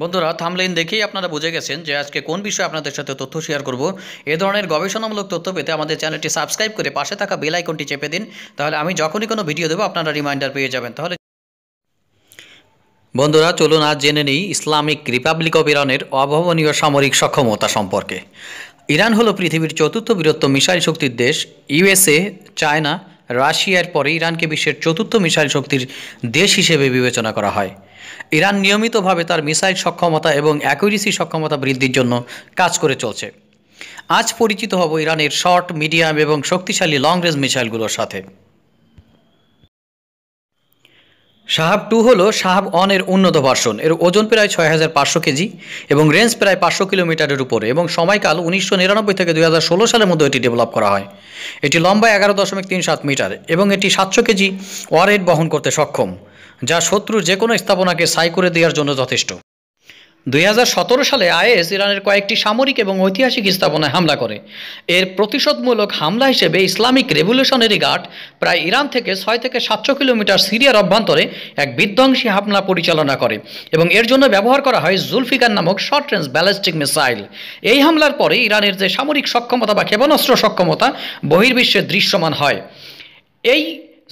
বন্ধুরা থামলেন দেখেই আপনারা বুঝে গেছেন যে আজকে কোন বিষয়ে আপনাদের সাথে তথ্য শেয়ার করব এ ধরনের গবেষণামূলক তথ্য পেতে আমাদের চ্যানেলটি সাবস্ক্রাইব করে পাশে থাকা বেল আইকনটি চেপে দিন তাহলে আমি যখনই কোনো ভিডিও দেবো আপনারা রিমাইন্ডার পেয়ে যাবেন তাহলে বন্ধুরা চলুন আজ জেনে নিই ইসলামিক রিপাবলিক অব ইরানের অভাবনীয় সামরিক সক্ষমতা সম্পর্কে ইরান হলো পৃথিবীর চতুর্থ বৃহত্তম মিসাইল শক্তির দেশ ইউএসএ চায়না রাশিয়ার পরে ইরানকে বিশ্বের চতুর্থ মিসাইল শক্তির দেশ হিসেবে বিবেচনা করা হয় ইরান নিয়মিতভাবে তার মিসাইল সক্ষমতা এবং অ্যাকুরেসি সক্ষমতা বৃদ্ধির জন্য কাজ করে চলছে আজ পরিচিত হব ইরানের শর্ট মিডিয়াম এবং শক্তিশালী লং রেঞ্জ মিসাইলগুলোর সাথে সাহাব টু হলো সাহাব অনের উন্নত ভার্সন এর ওজন প্রায় ছয় হাজার পাঁচশো কেজি এবং রেঞ্জ প্রায় পাঁচশো কিলোমিটারের উপরে এবং সময়কাল উনিশশো নিরানব্বই থেকে দুই হাজার ষোলো সালের মধ্যে এটি ডেভেলপ করা হয় এটি লম্বা এগারো দশমিক তিন সাত মিটার এবং এটি সাতশো কেজি ওয়ারেট বহন করতে সক্ষম যা শত্রুর যে কোনো স্থাপনাকে সাই করে দেওয়ার জন্য যথেষ্ট দুই সালে আইএস ইরানের কয়েকটি সামরিক এবং ঐতিহাসিক স্থাপনায় হামলা করে এর প্রতিশোধমূলক হামলা হিসেবে ইসলামিক রেভলিউশনারি গার্ড প্রায় ইরান থেকে ছয় থেকে সাতশো কিলোমিটার সিরিয়ার অভ্যন্তরে এক বিধ্বংসী হামলা পরিচালনা করে এবং এর জন্য ব্যবহার করা হয় জুলফিকার নামক শর্ট রেঞ্জ ব্যালিস্টিক মিসাইল এই হামলার পরে ইরানের যে সামরিক সক্ষমতা বা ক্ষেপণাস্ত্র সক্ষমতা বহির্বিশ্বে দৃশ্যমান হয় এই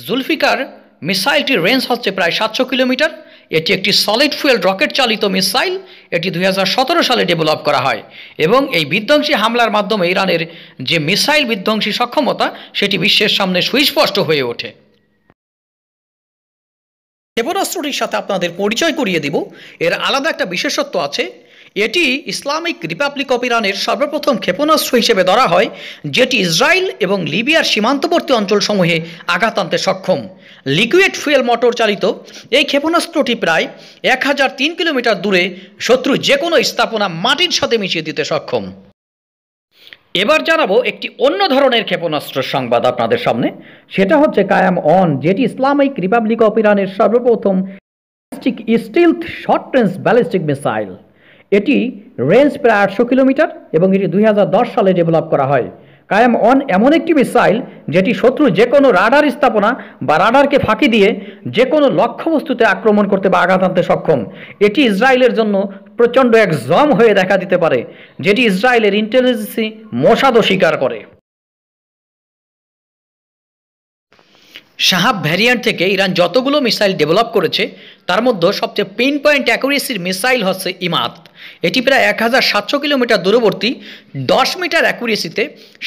জুলফিকার মিসাইলটির রেঞ্জ হচ্ছে প্রায় সাতশো কিলোমিটার এটি একটি সলিড ফুয়েল রকেট চালিত মিসাইল এটি দুই সালে ডেভেলপ করা হয় এবং এই বিধ্বংসী হামলার মাধ্যমে ইরানের যে মিসাইল বিধ্বংসী সক্ষমতা সেটি বিশ্বের সামনে সুস্পষ্ট হয়ে ওঠে ক্ষেপণাস্ত্রটির সাথে আপনাদের পরিচয় করিয়ে দিব এর আলাদা একটা বিশেষত্ব আছে এটি ইসলামিক রিপাবলিক অফ ইরানের সর্বপ্রথম ক্ষেপণাস্ত্র হিসেবে ধরা হয় যেটি ইসরায়েল এবং লিবিয়ার সীমান্তবর্তী অঞ্চলসমূহে আঘাত আনতে সক্ষম লিকুইড ফুয়েল মোটর চালিত এই ক্ষেপণাস্ত্রটি প্রায় এক হাজার তিন কিলোমিটার দূরে শত্রু যে কোনো স্থাপনা মাটির সাথে মিশিয়ে দিতে সক্ষম এবার জানাবো একটি অন্য ধরনের ক্ষেপণাস্ত্র সংবাদ আপনাদের সামনে সেটা হচ্ছে কায়াম অন যেটি ইসলামিক রিপাবলিক অফ ইরানের সর্বপ্রথম still short range ballistic missile এটি রেঞ্জ প্রায় আটশো কিলোমিটার এবং এটি দুই সালে ডেভেলপ করা হয় কায়াম অন এমন একটি মিসাইল যেটি শত্রু যে কোনো রাডার স্থাপনা বা রাডারকে ফাঁকি দিয়ে যে কোনো লক্ষ্যবস্তুতে আক্রমণ করতে বা আঘাত আনতে সক্ষম এটি ইসরায়েলের জন্য প্রচণ্ড এক জম হয়ে দেখা দিতে পারে যেটি ইসরায়েলের ইন্টেলিজেন্সি মোসাদও স্বীকার করে সাহাব ভ্যারিয়ান্ট থেকে ইরান যতগুলো মিসাইল ডেভেলপ করেছে তার মধ্যে সবচেয়ে পেন পয়েন্ট অ্যাকুরেসির মিসাইল হচ্ছে ইমাত এটি প্রায় এক হাজার সাতশো কিলোমিটার দূরবর্তী দশ মিটার অ্যাকুরেসিতে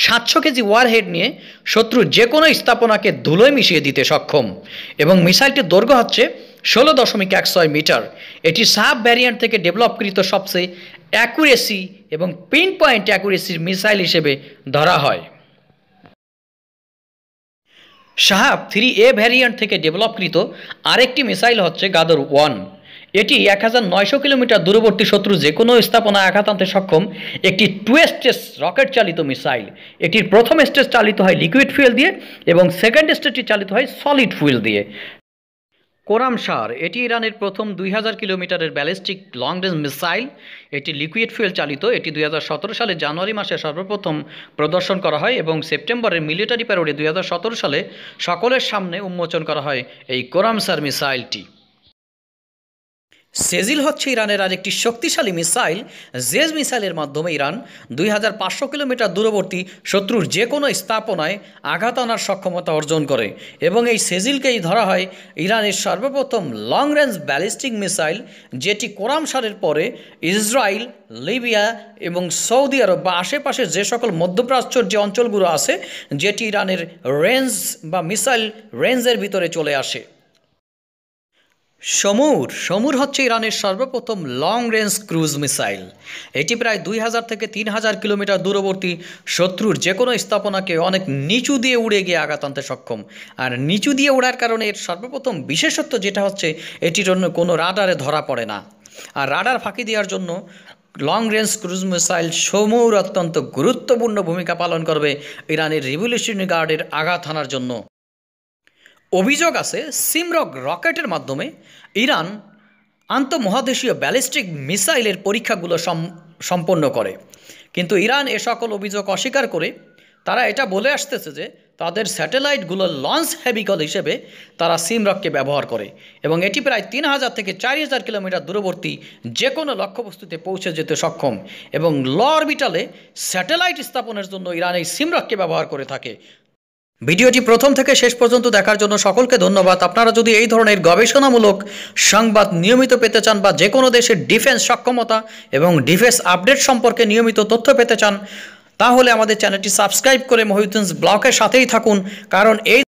সাতশো কেজি ওয়ারহেড নিয়ে শত্রুর যে কোনো স্থাপনাকে ধুলোয় মিশিয়ে দিতে সক্ষম এবং মিসাইলটির দৈর্ঘ্য হচ্ছে ষোলো দশমিক এক ছয় মিটার এটি সাব ভ্যারিয়েন্ট থেকে ডেভেলপকৃত সবচেয়ে অ্যাকুরেসি এবং পিন পয়েন্ট অ্যাকুরেসির মিসাইল হিসেবে ধরা হয় সাহাব থ্রি এ ভ্যারিয়েন্ট থেকে ডেভেলপকৃত আরেকটি মিসাইল হচ্ছে গাদর ওয়ান এটি এক হাজার নয়শো কিলোমিটার দূরবর্তী শত্রু যে কোনো স্থাপনা আঘাত আনতে সক্ষম একটি টু স্টেজ রকেট চালিত মিসাইল এটির প্রথম স্টেজ চালিত হয় লিকুইড ফুয়েল দিয়ে এবং সেকেন্ড স্টেজটি চালিত হয় সলিড ফুয়েল দিয়ে কোরাম সার এটি ইরানের প্রথম দুই হাজার কিলোমিটারের ব্যালিস্টিক লং রেঞ্জ মিসাইল এটি লিকুইড ফুয়েল চালিত এটি দুই সালে জানুয়ারি মাসে সর্বপ্রথম প্রদর্শন করা হয় এবং সেপ্টেম্বরের মিলিটারি প্যারোডে দুই সালে সকলের সামনে উন্মোচন করা হয় এই কোরাম সার মিসাইলটি সেজিল হচ্ছে ইরানের আরেকটি শক্তিশালী মিসাইল জেজ মিসাইলের মাধ্যমে ইরান দুই কিলোমিটার দূরবর্তী শত্রুর যে কোনো স্থাপনায় আঘাত আনার সক্ষমতা অর্জন করে এবং এই সেজিলকেই ধরা হয় ইরানের সর্বপ্রথম লং রেঞ্জ ব্যালিস্টিক মিসাইল যেটি কোরাম সারের পরে ইসরায়েল লিবিয়া এবং সৌদি আরব বা আশেপাশের যে সকল মধ্যপ্রাচ্যর যে অঞ্চলগুলো আছে যেটি ইরানের রেঞ্জ বা মিসাইল রেঞ্জের ভিতরে চলে আসে সমুর সমুর হচ্ছে ইরানের সর্বপ্রথম লং রেঞ্জ ক্রুজ মিসাইল এটি প্রায় দুই হাজার থেকে তিন হাজার কিলোমিটার দূরবর্তী শত্রুর যে কোনো স্থাপনাকে অনেক নিচু দিয়ে উড়ে গিয়ে আঘাত আনতে সক্ষম আর নিচু দিয়ে উড়ার কারণে এর সর্বপ্রথম বিশেষত্ব যেটা হচ্ছে এটির জন্য কোনো রাডারে ধরা পড়ে না আর রাডার ফাঁকি দেওয়ার জন্য long range cruise missile Soumar অত্যন্ত গুরুত্বপূর্ণ ভূমিকা পালন করবে ইরানের রিভলিউশনারি গার্ডের আঘাত হানার জন্য অভিযোগ আছে সিমরক রকেটের মাধ্যমে ইরান আন্তঃমহাদেশীয় ব্যালিস্টিক মিসাইলের পরীক্ষাগুলো সম্পন্ন করে কিন্তু ইরান এ সকল অভিযোগ অস্বীকার করে তারা এটা বলে আসতেছে যে তাদের স্যাটেলাইটগুলো লঞ্চ হ্যাবিকল হিসেবে তারা সিমরককে ব্যবহার করে এবং এটি প্রায় তিন হাজার থেকে চারি হাজার কিলোমিটার দূরবর্তী যে কোনো লক্ষ্যবস্তুতে পৌঁছে যেতে সক্ষম এবং ল অরবিটালে স্যাটেলাইট স্থাপনের জন্য ইরান এই সিমরককে ব্যবহার করে থাকে ভিডিওটি প্রথম থেকে শেষ পর্যন্ত দেখার জন্য সকলকে ধন্যবাদ আপনারা যদি এই ধরনের গবেষণামূলক সংবাদ নিয়মিত পেতে চান বা যে কোনো দেশের ডিফেন্স সক্ষমতা এবং ডিফেন্স আপডেট সম্পর্কে নিয়মিত তথ্য পেতে চান তাহলে আমাদের চ্যানেলটি সাবস্ক্রাইব করে মহিউদ্দিন ব্লকের সাথেই থাকুন কারণ এই